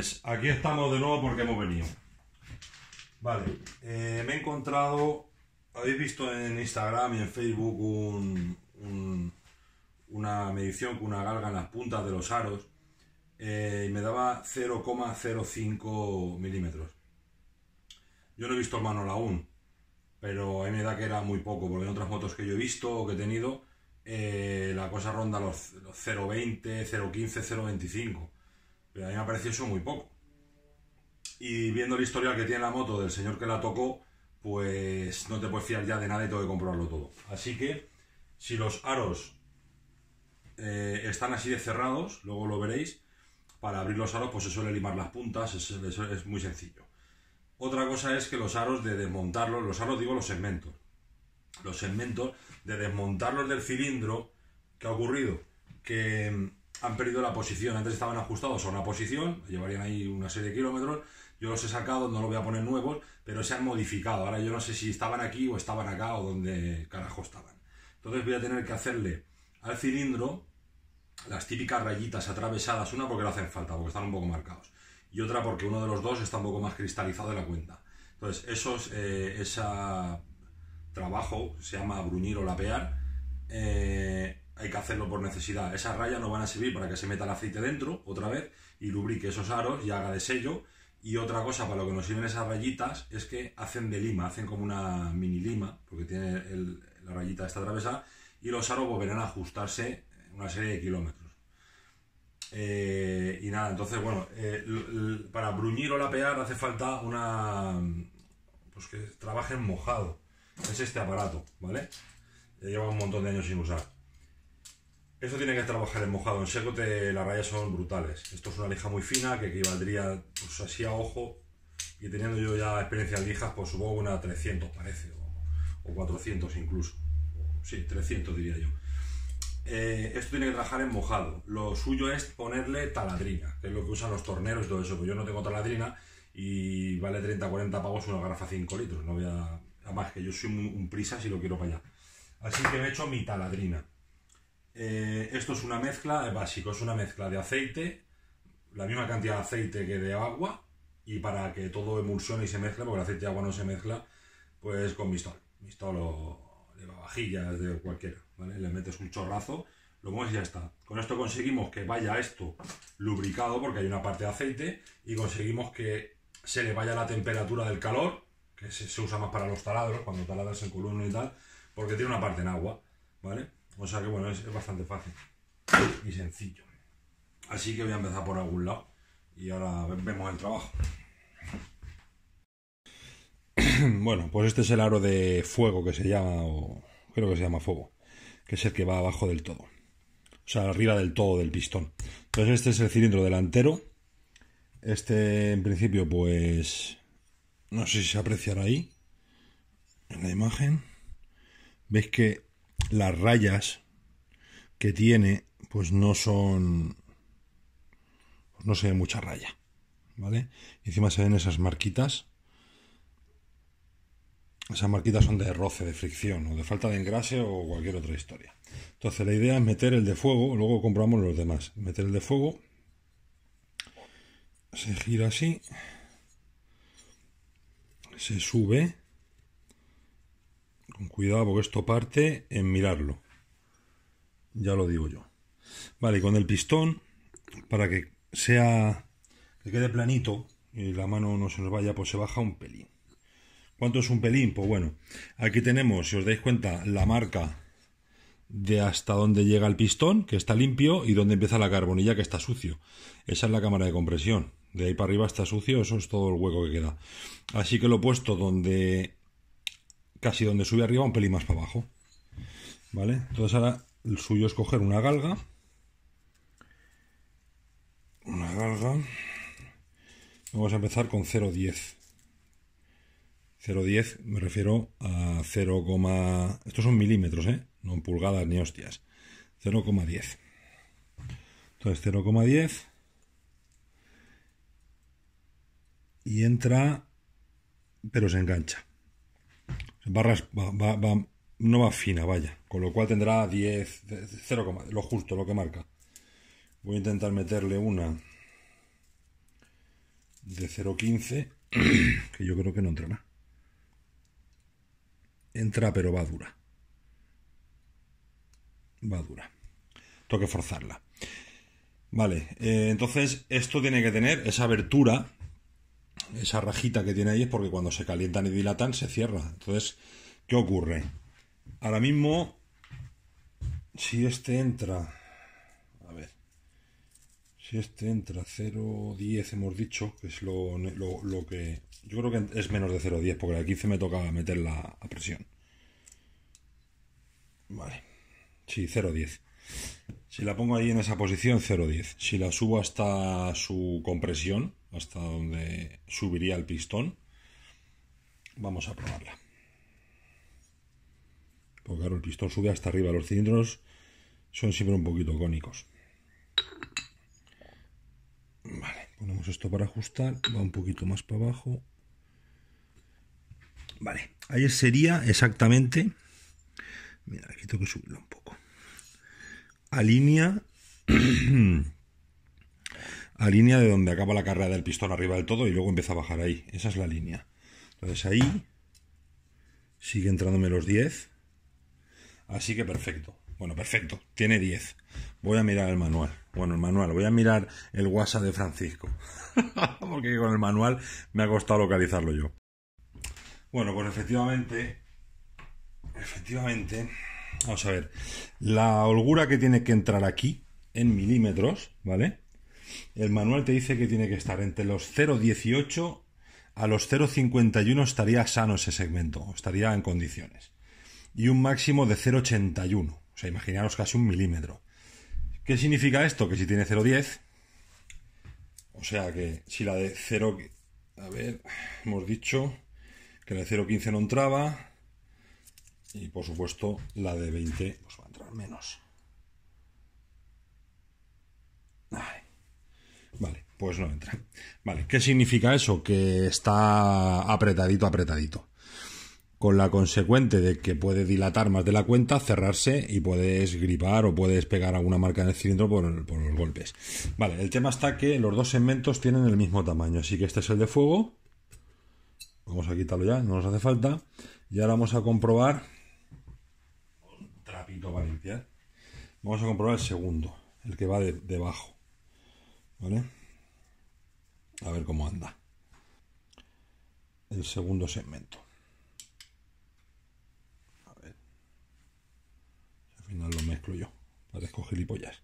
Pues, aquí estamos de nuevo porque hemos venido. Vale, eh, me he encontrado, habéis visto en Instagram y en Facebook un, una medición con una galga en las puntas de los aros eh, y me daba 0,05 milímetros. Yo no he visto el manual aún, pero a mí me da que era muy poco, porque en otras motos que yo he visto o que he tenido, eh, la cosa ronda los 0,20, 0,15, 0,25. Pero a mí me ha eso muy poco. Y viendo el historial que tiene la moto del señor que la tocó, pues no te puedes fiar ya de nada y tengo que comprobarlo todo. Así que, si los aros eh, están así de cerrados, luego lo veréis, para abrir los aros pues se suele limar las puntas, es, es muy sencillo. Otra cosa es que los aros de desmontarlos, los aros digo los segmentos, los segmentos de desmontarlos del cilindro, ¿qué ha ocurrido? Que mm, han perdido la posición. Antes estaban ajustados a una posición, llevarían ahí una serie de kilómetros. Yo los he sacado, no los voy a poner nuevos, pero se han modificado. Ahora yo no sé si estaban aquí o estaban acá o donde carajo estaban. Entonces voy a tener que hacerle al cilindro las típicas rayitas atravesadas, una porque no hacen falta, porque están un poco marcados, y otra porque uno de los dos está un poco más cristalizado de la cuenta. Entonces, esos, es eh, ese trabajo se llama bruñir o lapear. Eh, hay que hacerlo por necesidad. Esas rayas no van a servir para que se meta el aceite dentro otra vez y lubrique esos aros y haga de sello. Y otra cosa para lo que nos sirven esas rayitas es que hacen de lima, hacen como una mini lima, porque tiene la rayita esta atravesada, y los aros volverán a ajustarse una serie de kilómetros. Eh, y nada, entonces, bueno, eh, para bruñir o lapear hace falta una. Pues que trabajen en mojado. Es este aparato, ¿vale? Lleva un montón de años sin usar. Esto tiene que trabajar en mojado. En seco te, las rayas son brutales. Esto es una lija muy fina que equivaldría pues, así a ojo. Y teniendo yo ya experiencia de lijas, pues supongo una 300 parece, o, 400 incluso. Sí, 300 diría yo. Eh, esto tiene que trabajar en mojado. Lo suyo es ponerle taladrina, que es lo que usan los torneros y todo eso. Pues yo no tengo taladrina y vale 30-40 pavos una garrafa 5 litros. No voy que yo soy un, prisa si lo quiero para allá. Así que me he hecho mi taladrina. Eh, esto es una mezcla, básico, es una mezcla de aceite, la misma cantidad de aceite que de agua, y para que todo emulsione y se mezcle, porque el aceite y agua no se mezcla, pues con mistol. Mistol o vajillas de cualquiera, ¿vale? Le metes un chorrazo, lo mueves y ya está. Con esto conseguimos que vaya esto lubricado, porque hay una parte de aceite, y conseguimos que se le vaya la temperatura del calor, que se, usa más para los taladros, cuando taladras en columna y tal, porque tiene una parte en agua, ¿vale? O sea que bueno, es, bastante fácil y sencillo. Así que voy a empezar por algún lado y ahora vemos el trabajo. Bueno, pues este es el aro de fuego que se llama, o creo que se llama fuego, que es el que va abajo del todo, o sea, arriba del todo del pistón. Entonces este es el cilindro delantero. Este en principio pues no sé si se apreciará ahí en la imagen. Veis que las rayas que tiene, pues no son... no se ve mucha raya, ¿vale? Encima se ven esas marquitas. Esas marquitas son de roce, de fricción, o de falta de engrase o cualquier otra historia. Entonces la idea es meter el de fuego, luego compramos los demás. Meter el de fuego, se gira así, se sube cuidado porque esto parte en mirarlo. Ya lo digo yo. Vale, con el pistón, para que sea, que quede planito y la mano no se nos vaya, pues se baja un pelín. ¿Cuánto es un pelín? Pues bueno, aquí tenemos, si os dais cuenta, la marca de hasta dónde llega el pistón, que está limpio, y dónde empieza la carbonilla, que está sucio. Esa es la cámara de compresión. De ahí para arriba está sucio, eso es todo el hueco que queda. Así que lo he puesto donde casi donde sube arriba, un pelín más para abajo. ¿Vale? Entonces ahora el suyo es coger una galga. Una galga. Vamos a empezar con 0,10. 0,10 me refiero a 0, estos son milímetros, ¿eh? No en pulgadas ni hostias. 0,10. Entonces 0,10 y entra, pero se engancha barras, no va fina, vaya. Con lo cual tendrá 10, 0, lo justo, lo que marca. Voy a intentar meterle una de 0.15, que yo creo que no entra entrará. Entra, pero va dura. Va dura. Tengo que forzarla. Vale, eh, entonces esto tiene que tener esa abertura esa rajita que tiene ahí es porque cuando se calientan y dilatan se cierra. Entonces, ¿qué ocurre? Ahora mismo, si este entra, a ver, si este entra 0,10 hemos dicho, que es lo, que... Yo creo que es menos de 0,10 porque aquí 15 me toca meterla a presión. Vale. Sí, 0,10. Si la pongo ahí en esa posición, 0,10. Si la subo hasta su compresión, hasta donde subiría el pistón, vamos a probarla. Porque ahora el pistón sube hasta arriba. Los cilindros son siempre un poquito cónicos. Vale, ponemos esto para ajustar. Va un poquito más para abajo. Vale, ahí sería exactamente... Mira, aquí tengo que subirlo un poco alinea, línea de donde acaba la carrera del pistón arriba del todo y luego empieza a bajar ahí. Esa es la línea. Entonces ahí sigue entrándome los 10. Así que perfecto. Bueno, perfecto. Tiene 10. Voy a mirar el manual. Bueno, el manual. Voy a mirar el WhatsApp de Francisco. Porque con el manual me ha costado localizarlo yo. Bueno, pues efectivamente. Efectivamente. Vamos a ver. La holgura que tiene que entrar aquí, en milímetros, ¿vale? El manual te dice que tiene que estar entre los 0,18 a los 0,51 estaría sano ese segmento, estaría en condiciones. Y un máximo de 0,81. O sea, imaginaros casi un milímetro. ¿Qué significa esto? Que si tiene 0,10, o sea que si la de 0, a ver, hemos dicho que la de 0,15 no entraba, y por supuesto, la de 20 pues va a entrar menos. Vale, pues no entra. Vale, ¿qué significa eso? Que está apretadito, apretadito. Con la consecuente de que puede dilatar más de la cuenta, cerrarse y puedes gripar o puedes pegar alguna marca en el cilindro por, por los golpes. Vale, el tema está que los dos segmentos tienen el mismo tamaño, así que este es el de fuego. Vamos a quitarlo ya, no nos hace falta. Y ahora vamos a comprobar Vamos a comprobar el segundo, el que va debajo. ¿Vale? A ver cómo anda. El segundo segmento. A Al final lo mezclo yo. y gilipollas.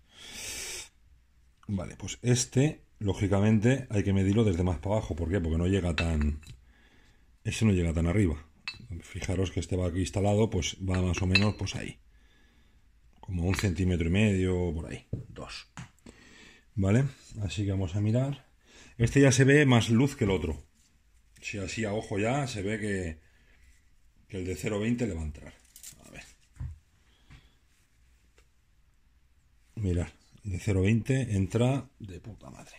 Vale, pues este, lógicamente, hay que medirlo desde más para abajo. ¿Por qué? Porque no llega tan... Ese no llega tan arriba. Fijaros que este va aquí instalado, pues va más o menos pues ahí como un centímetro y medio, por ahí, dos. ¿Vale? Así que vamos a mirar. Este ya se ve más luz que el otro. Si así a ojo ya se ve que, el de 0.20 le va a entrar. A ver. Mirad, el de 0.20 entra de puta madre.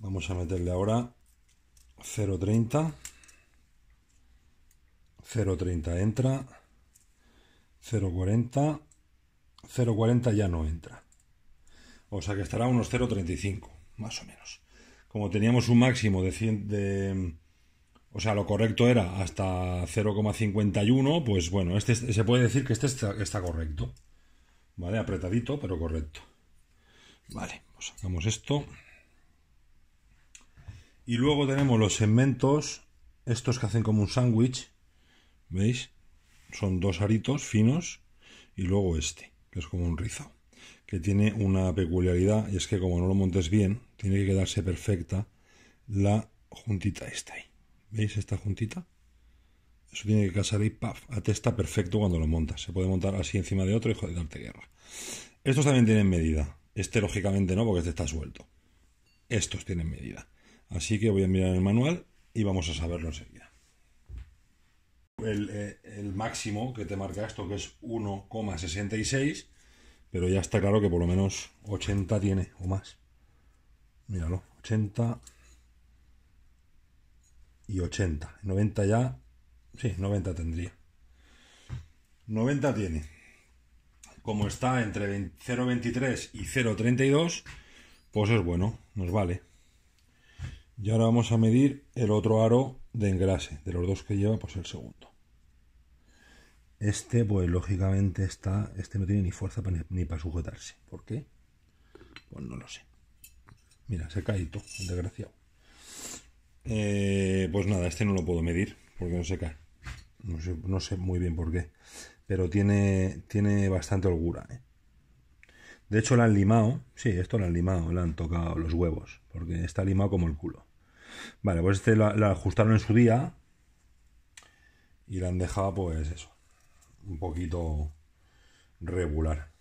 Vamos a meterle ahora 0.30. 0.30 entra. 0.40. 0,40 ya no entra. O sea que estará unos 0,35, más o menos. Como teníamos un máximo de, 100, o sea, lo correcto era hasta 0,51, pues bueno, este se puede decir que este está, correcto. ¿Vale? Apretadito, pero correcto. Vale, sacamos pues esto. Y luego tenemos los segmentos, estos que hacen como un sándwich, ¿veis? Son dos aritos finos y luego este es como un rizo, que tiene una peculiaridad y es que como no lo montes bien, tiene que quedarse perfecta la juntita esta ahí. ¿Veis esta juntita? Eso tiene que casar y ¡paf! Atesta perfecto cuando lo montas. Se puede montar así encima de otro y joder, darte guerra. Estos también tienen medida. Este lógicamente no, porque este está suelto. Estos tienen medida. Así que voy a mirar el manual y vamos a saberlo enseguida. Eh, el, máximo que te marca esto, que es 1,66, pero ya está claro que por lo menos 80 tiene o más. Míralo, 80 y 80. 90 ya, sí, 90 tendría. 90 tiene. Como está entre 0,23 y 0,32, pues es bueno, nos vale. Y ahora vamos a medir el otro aro de engrase. De los dos que lleva, pues el segundo. Este, pues lógicamente está, este no tiene ni fuerza ni, para sujetarse. ¿Por qué? Pues no lo sé. Mira, se cae todo, desgraciado. Eh, pues nada, este no lo puedo medir porque no se cae. No sé, no sé muy bien por qué. Pero tiene, tiene bastante holgura. ¿eh? De hecho, la han limado. Sí, esto lo han limado, le han tocado los huevos. Porque está limado como el culo. Vale, pues este la, ajustaron en su día y la han dejado, pues eso, un poquito regular.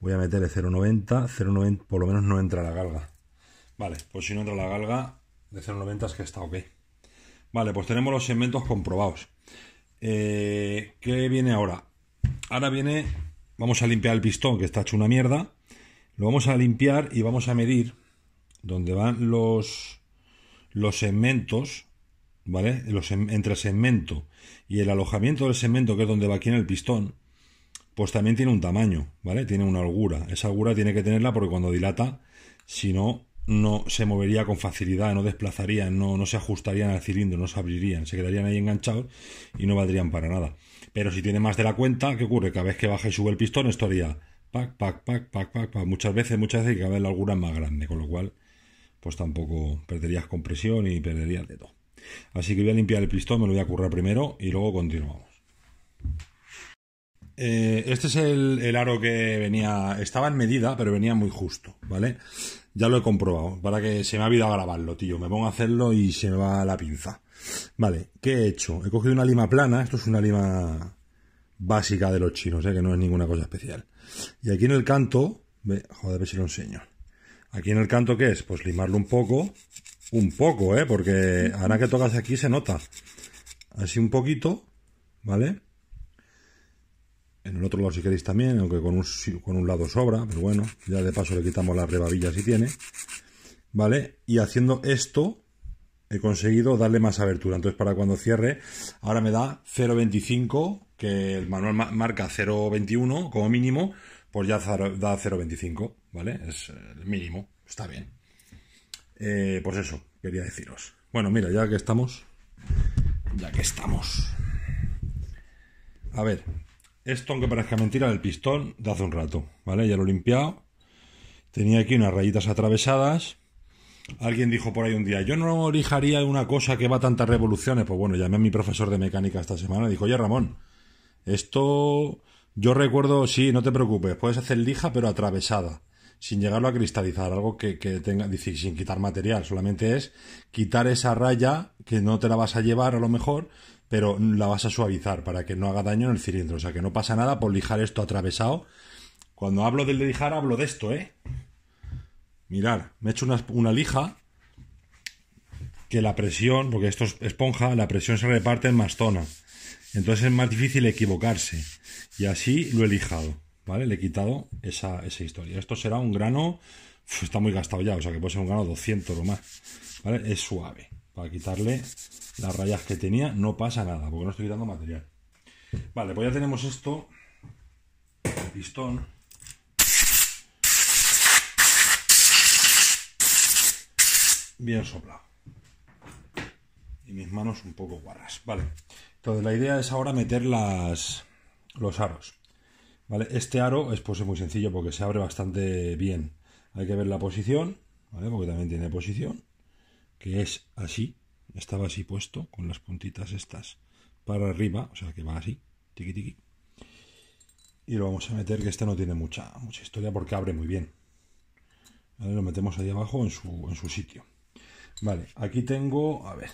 Voy a meterle 0,90, 0,90, por lo menos no entra la galga. Vale, pues si no entra la galga, de 0,90 es que está ok. Vale, pues tenemos los segmentos comprobados. Eh, ¿Qué viene ahora? Ahora viene, vamos a limpiar el pistón que está hecho una mierda. Lo vamos a limpiar y vamos a medir donde van los, los segmentos, ¿vale? Los, entre el segmento y el alojamiento del segmento, que es donde va aquí en el pistón, pues también tiene un tamaño, ¿vale? Tiene una holgura. Esa holgura tiene que tenerla porque cuando dilata, si no, no se movería con facilidad, no desplazarían, no, no se ajustarían al cilindro, no se abrirían, se quedarían ahí enganchados y no valdrían para nada. Pero si tiene más de la cuenta, ¿qué ocurre? Cada vez que baja y sube el pistón, esto haría pac, pac, pac, pac, pac, muchas veces, muchas veces hay cada vez la holgura es más grande, con lo cual pues tampoco perderías compresión y perderías de todo. Así que voy a limpiar el pistón, me lo voy a currar primero y luego continuamos. Eh, este es el, aro que venía, estaba en medida, pero venía muy justo, ¿vale? Ya lo he comprobado, para que se me ha olvidado grabarlo, tío. Me pongo a hacerlo y se me va la pinza. Vale, ¿qué he hecho? He cogido una lima plana, esto es una lima básica de los chinos, ¿eh? que no es ninguna cosa especial. Y aquí en el canto, joder, a ver si lo enseño. Aquí en el canto, ¿qué es? Pues limarlo un poco, un poco, ¿eh? Porque ahora que tocas aquí se nota. Así un poquito, ¿vale? En el otro lado si queréis también, aunque con un, lado sobra, pero bueno, ya de paso le quitamos las rebabillas si tiene. ¿Vale? Y haciendo esto he conseguido darle más abertura. Entonces para cuando cierre, ahora me da 0.25, que el manual marca 0.21 como mínimo, pues ya da 0.25. ¿vale? Es eh, el mínimo, está bien. Eh, pues eso, quería deciros. Bueno, mira, ya que estamos, ya que estamos. A ver, esto aunque parezca mentira, el pistón de hace un rato, ¿vale? Ya lo he limpiado. Tenía aquí unas rayitas atravesadas. Alguien dijo por ahí un día, yo no lijaría una cosa que va a tantas revoluciones. Pues bueno, llamé a mi profesor de mecánica esta semana y dijo, oye Ramón, esto yo recuerdo, sí, no te preocupes, puedes hacer lija pero atravesada sin llegarlo a cristalizar, algo que, tenga, sin quitar material, solamente es quitar esa raya que no te la vas a llevar a lo mejor, pero la vas a suavizar para que no haga daño en el cilindro, o sea que no pasa nada por lijar esto atravesado. Cuando hablo del lijar hablo de esto, ¿eh? Mirar, me he hecho una, una lija que la presión, porque esto es esponja, la presión se reparte en más zonas, Entonces es más difícil equivocarse. Y así lo he lijado. ¿vale? Le he quitado esa, historia. Esto será un grano, está muy gastado ya, o sea que puede ser un grano 200 o más, ¿vale? Es suave. Para quitarle las rayas que tenía no pasa nada, porque no estoy quitando material. Vale, pues ya tenemos esto, el pistón. Bien soplado. Y mis manos un poco guarras. Vale. Entonces la idea es ahora meter las, los aros. Este aro es pues, muy sencillo porque se abre bastante bien. Hay que ver la posición, ¿vale? Porque también tiene posición, que es así. Estaba así puesto, con las puntitas estas para arriba, o sea que va así, tiqui tiqui. Y lo vamos a meter, que este no tiene mucha, mucha historia porque abre muy bien. Lo metemos ahí abajo en su, en su sitio. Vale, aquí tengo, a ver,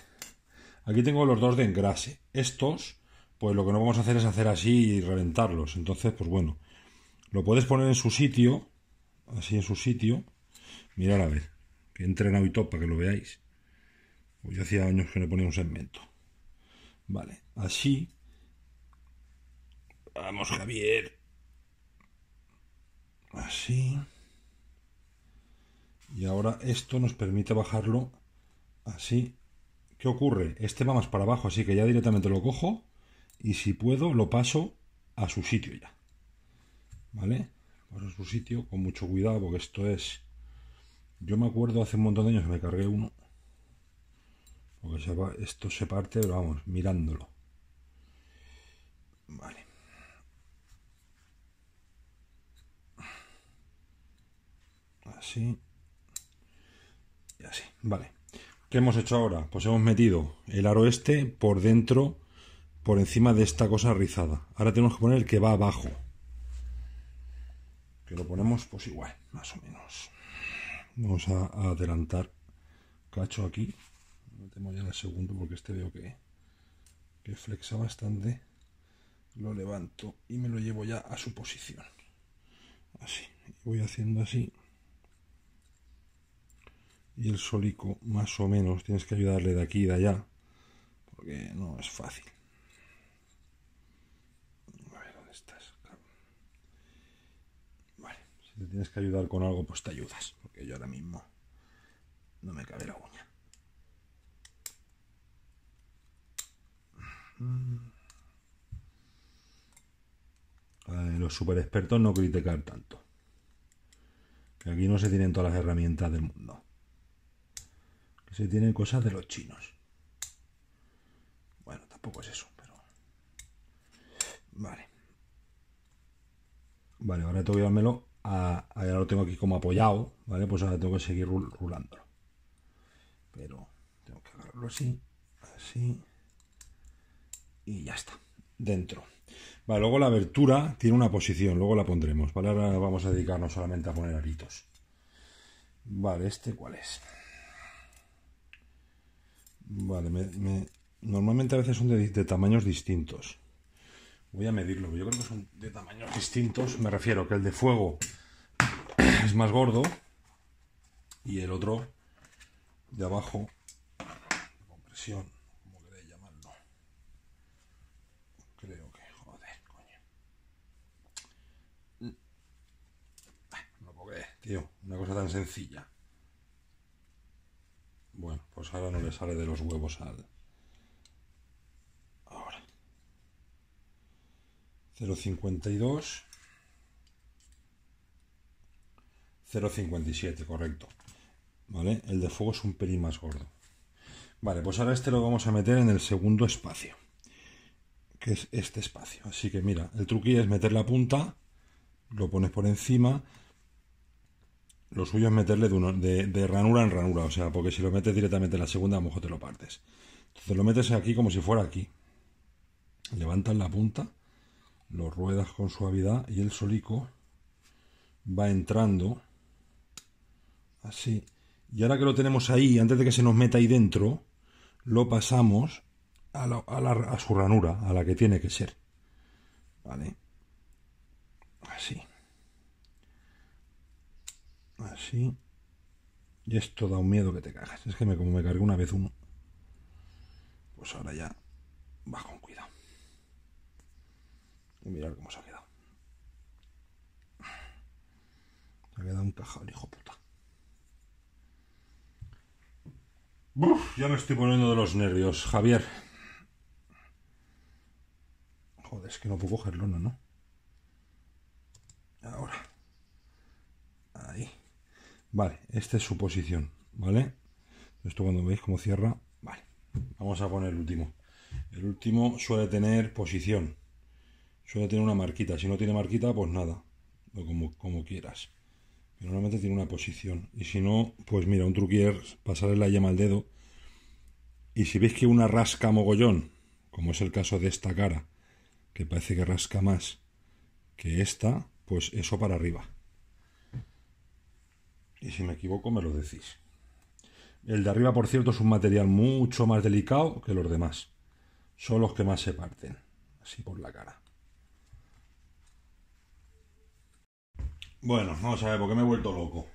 aquí tengo los dos de engrase. Estos pues lo que no vamos a hacer es hacer así y reventarlos. Entonces, pues bueno, lo puedes poner en su sitio, así en su sitio. Mira a ver, que entre y para que lo veáis. Pues yo hacía años que no ponía un segmento. Vale, así. Vamos, Javier. Así. Y ahora esto nos permite bajarlo así. ¿Qué ocurre? Este va más para abajo, así que ya directamente lo cojo y si puedo lo paso a su sitio ya. ¿Vale? Paso a su sitio con mucho cuidado porque esto es... Yo me acuerdo hace un montón de años que me cargué uno. Porque va... esto se parte, pero vamos, mirándolo. Vale. Así. Y así. Vale. ¿Qué hemos hecho ahora? Pues hemos metido el aro este por dentro por encima de esta cosa rizada. Ahora tenemos que poner el que va abajo. Que lo ponemos pues igual, más o menos. Vamos a, adelantar cacho aquí. Metemos ya el segundo porque este veo que, que flexa bastante. Lo levanto y me lo llevo ya a su posición. Así. Voy haciendo así. Y el solico, más o menos, tienes que ayudarle de aquí y de allá. Porque no es fácil. tienes que ayudar con algo, pues te ayudas. Porque yo ahora mismo no me cabe la uña. los super expertos no criticar tanto. Que aquí no se tienen todas las herramientas del mundo. se tienen cosas de los chinos. Bueno, tampoco es eso, pero. Vale. Vale, ahora te voy a dármelo a, ahora lo tengo aquí como apoyado, ¿vale? Pues ahora tengo que seguir rulando. rulándolo. Pero tengo que agarrarlo así, así, y ya está, dentro. Vale, luego la abertura tiene una posición, luego la pondremos, ¿vale? Ahora vamos a dedicarnos solamente a poner aritos. Vale, ¿este cuál es? Vale, me, normalmente a veces son de, de tamaños distintos voy a medirlo, yo creo que son de tamaños distintos, me refiero que el de fuego es más gordo y el otro de abajo, de compresión, como queréis llamarlo. Creo que, joder, coño. Mm. Ah, no puedo creer, tío, una cosa tan sencilla. Bueno, pues ahora no le sale de los huevos al... Ahora. 0,52. 0,57, correcto. ¿Vale? El de fuego es un pelín más gordo. Vale, pues ahora este lo vamos a meter en el segundo espacio. Que es este espacio. Así que mira, el truquillo es meter la punta, lo pones por encima. Lo suyo es meterle de, de, de ranura en ranura, o sea, porque si lo metes directamente en la segunda, a lo mejor te lo partes. Entonces lo metes aquí como si fuera aquí. Levantas la punta, lo ruedas con suavidad y el solico va entrando Así. Ah, y ahora que lo tenemos ahí, antes de que se nos meta ahí dentro, lo pasamos a, su ranura, a la que tiene que ser. ¿Vale? Así. Así. Y esto da un miedo que te cagas. Es que me, como me cargué una vez uno. Pues ahora ya va con cuidado. Y mirar cómo se ha quedado. Se ha quedado un cajón, hijo puta. ya me estoy poniendo de los nervios, Javier. Joder, es que no puedo cogerlo, ¿no? no? Ahora. Ahí. Vale, esta es su posición, ¿vale? Esto cuando veis cómo cierra, vale. Vamos a poner el último. El último suele tener posición. Suele tener una marquita. Si no tiene marquita, pues nada. como, como quieras normalmente tiene una posición. Y si no, pues mira, un truquier, pasarle la llama al dedo. Y si veis que una rasca mogollón, como es el caso de esta cara, que parece que rasca más que esta, pues eso para arriba. Y si me equivoco, me lo decís. El de arriba, por cierto, es un material mucho más delicado que los demás. Son los que más se parten, así por la cara. Bueno, vamos a ver, porque me he vuelto loco.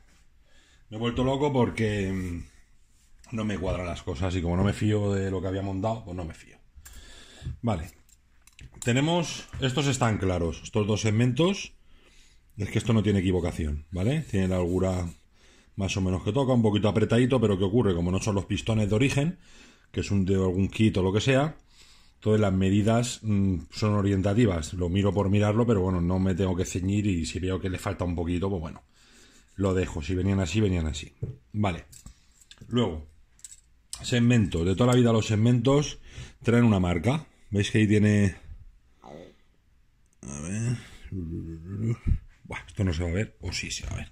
Me he vuelto loco porque mm, no me cuadran las cosas y como no me fío de lo que había montado, pues no me fío. Vale. Tenemos, estos están claros, estos dos segmentos. Es que esto no tiene equivocación, ¿vale? Tiene la holgura más o menos que toca, un poquito apretadito, pero ¿qué ocurre? Como no son los pistones de origen, que es un de algún kit o lo que sea, todas las medidas mm, son orientativas. Lo miro por mirarlo, pero bueno, no me tengo que ceñir y si veo que le falta un poquito, pues bueno, lo dejo. Si venían así, venían así. Vale. Luego, segmentos. De toda la vida los segmentos traen una marca. ¿Veis que ahí tiene... A ver... esto no se va a ver. O sí se va a ver.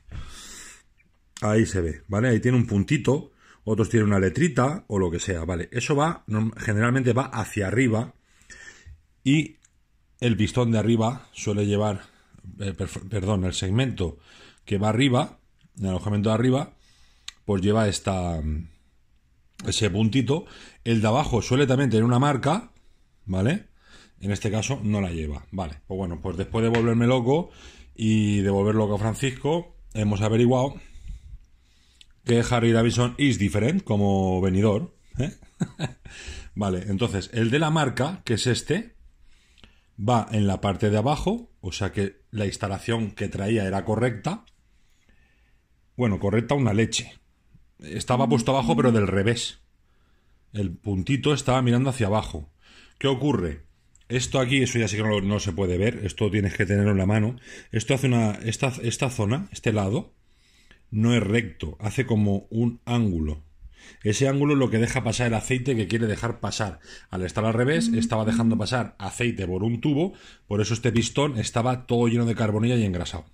Ahí se ve, ¿vale? Ahí tiene un puntito otros tienen una letrita o lo que sea, ¿vale? Eso va, generalmente va hacia arriba y el pistón de arriba suele llevar, eh, perdón, el segmento que va arriba, el alojamiento de arriba, pues lleva esta, ese puntito. El de abajo suele también tener una marca, ¿vale? En este caso no la lleva, ¿vale? Pues bueno, pues después de volverme loco y devolverlo loco a Francisco, hemos averiguado que Harry Davidson es diferente como venidor. ¿eh? vale, entonces el de la marca, que es este, va en la parte de abajo, o sea que la instalación que traía era correcta. Bueno, correcta una leche. Estaba puesto abajo, pero del revés. El puntito estaba mirando hacia abajo. ¿Qué ocurre? Esto aquí, eso ya sí que no, se puede ver, esto tienes que tenerlo en la mano. Esto hace una. Esta, esta zona, este lado, no es recto, hace como un ángulo. Ese ángulo es lo que deja pasar el aceite que quiere dejar pasar. Al estar al revés, estaba dejando pasar aceite por un tubo, por eso este pistón estaba todo lleno de carbonilla y engrasado.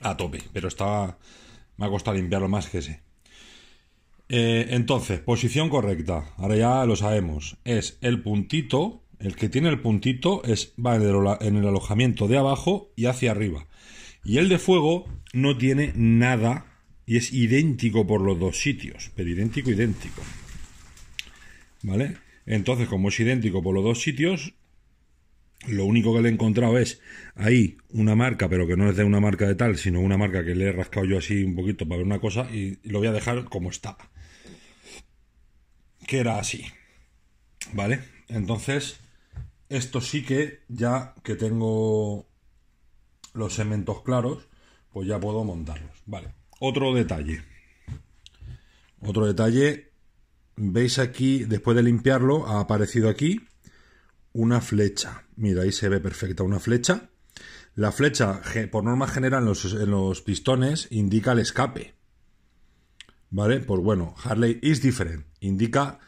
A tope, pero estaba. Me ha costado limpiarlo más que ese. Eh, entonces, posición correcta, ahora ya lo sabemos, es el puntito, el que tiene el puntito es, va en el alojamiento de abajo y hacia arriba. Y el de fuego no tiene nada y es idéntico por los dos sitios, pero idéntico, idéntico. ¿Vale? Entonces, como es idéntico por los dos sitios, lo único que le he encontrado es ahí una marca, pero que no es de una marca de tal, sino una marca que le he rascado yo así un poquito para ver una cosa y lo voy a dejar como está. Que era así. ¿Vale? Entonces, esto sí que ya que tengo los segmentos claros, pues ya puedo montarlos. Vale, otro detalle. Otro detalle, veis aquí, después de limpiarlo, ha aparecido aquí una flecha. Mira, ahí se ve perfecta una flecha. La flecha, por norma general, en los, en los pistones indica el escape. ¿Vale? Pues bueno, Harley is different. Indica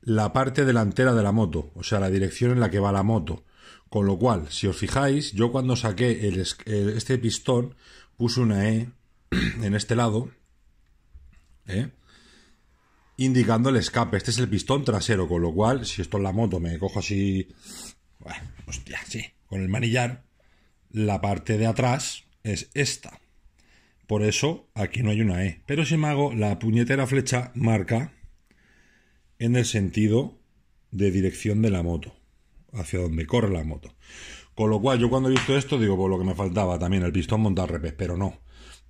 la parte delantera de la moto, o sea, la dirección en la que va la moto. Con lo cual, si os fijáis, yo cuando saqué este pistón, puse una E en este lado, ¿eh? indicando el escape. Este es el pistón trasero, con lo cual, si esto es la moto me cojo así, hostia, pues sí, con el manillar, la parte de atrás es esta. Por eso aquí no hay una E. Pero si me hago la puñetera flecha marca en el sentido de dirección de la moto hacia donde corre la moto. Con lo cual, yo cuando he visto esto, digo, Por pues lo que me faltaba también, el pistón montar repés, pero no.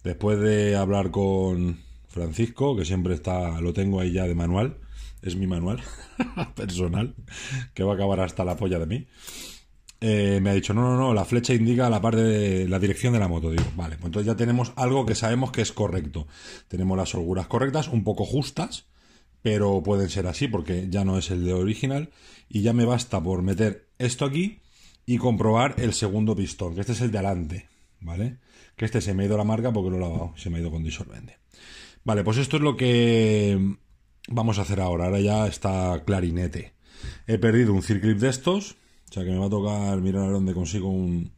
Después de hablar con Francisco, que siempre está, lo tengo ahí ya de manual, es mi manual personal, que va a acabar hasta la polla de mí. Eh, me ha dicho, no, no, no, la flecha indica la parte de la dirección de la moto. Digo, vale, pues entonces ya tenemos algo que sabemos que es correcto. Tenemos las holguras correctas, un poco justas, pero pueden ser así porque ya no es el de original y ya me basta por meter esto aquí y comprobar el segundo pistón, que este es el de adelante, ¿vale? Que este se me ha ido la marca porque lo he lavado, se me ha ido con disolvente. Vale, pues esto es lo que vamos a hacer ahora, ahora ya está clarinete. He perdido un circlip de estos, o sea que me va a tocar mirar a dónde consigo un,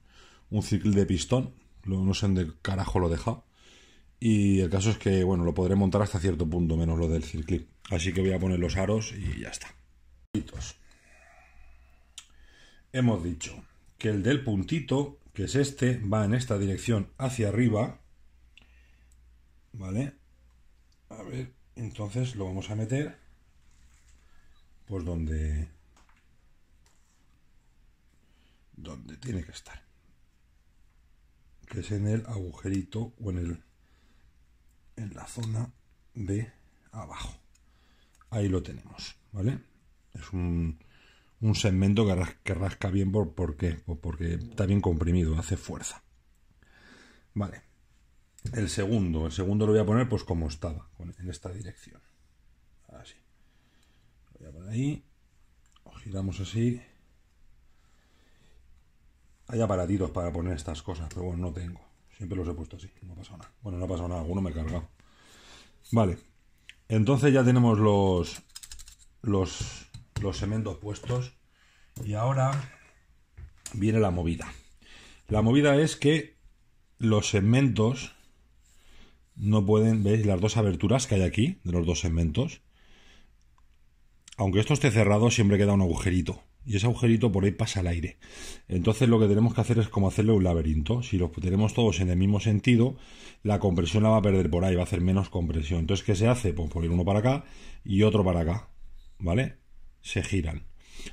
un circlip de pistón, no sé en dónde carajo lo he dejado. Y el caso es que, bueno, lo podré montar hasta cierto punto, menos lo del circlip. Así que voy a poner los aros y ya está. Hemos dicho que el del puntito, que es este, va en esta dirección hacia arriba. ¿Vale? A ver, entonces lo vamos a meter pues donde donde tiene que estar que es en el agujerito o en el en la zona de abajo. Ahí lo tenemos, ¿vale? Es un, segmento que rasca, bien por, ¿por qué? porque está bien comprimido, hace fuerza. Vale. El segundo, el segundo lo voy a poner pues como estaba, en esta dirección. Así. Lo voy a poner ahí. giramos así. Hay aparatitos para poner estas cosas, pero bueno, no tengo. Siempre los he puesto así, no ha nada. Bueno, no ha pasado nada, alguno me he cargado. Vale, entonces ya tenemos los, los, los puestos y ahora viene la movida. La movida es que los segmentos no pueden, veis las dos aberturas que hay aquí de los dos segmentos. Aunque esto esté cerrado, siempre queda un agujerito y ese agujerito por ahí pasa el aire. Entonces lo que tenemos que hacer es como hacerle un laberinto. Si los tenemos todos en el mismo sentido, la compresión la va a perder por ahí, va a hacer menos compresión. Entonces, ¿qué se hace? Pues poner uno para acá y otro para acá, ¿vale? Se giran.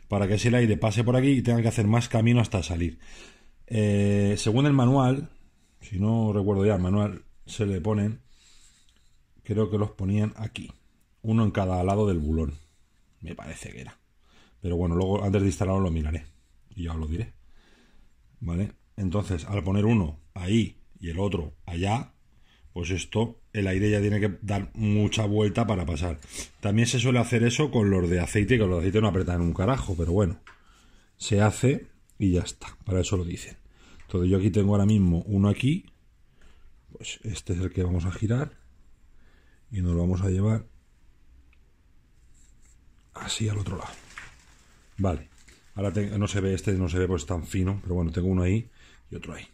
Para que ese aire pase por aquí y tengan que hacer más camino hasta salir. Eh, según el manual, si no recuerdo ya, el manual se le ponen, creo que los ponían aquí, uno en cada lado del bulón, me parece que era. Pero bueno, luego antes de instalarlo lo miraré y ya os lo diré. ¿Vale? Entonces, al poner uno ahí y el otro allá, pues esto, el aire ya tiene que dar mucha vuelta para pasar. También se suele hacer eso con los de aceite, que los de aceite no apretan un carajo, pero bueno, se hace y ya está, para eso lo dicen. Entonces yo aquí tengo ahora mismo uno aquí, pues este es el que vamos a girar y nos lo vamos a llevar así al otro lado. Vale. Ahora no se ve, este no se ve pues tan fino, pero bueno, tengo uno ahí y otro ahí.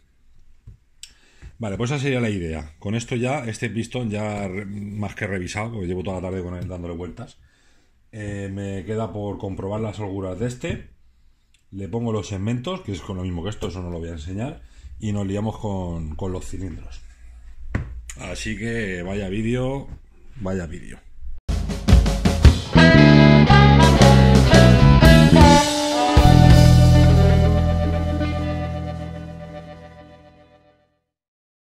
Vale, pues esa sería la idea. Con esto ya, este pistón ya más que revisado, porque llevo toda la tarde con él dándole vueltas. Eh, me queda por comprobar las holguras de este. Le pongo los segmentos, que es con lo mismo que esto, eso no lo voy a enseñar. Y nos liamos con, con los cilindros. Así que vaya vídeo, vaya vídeo.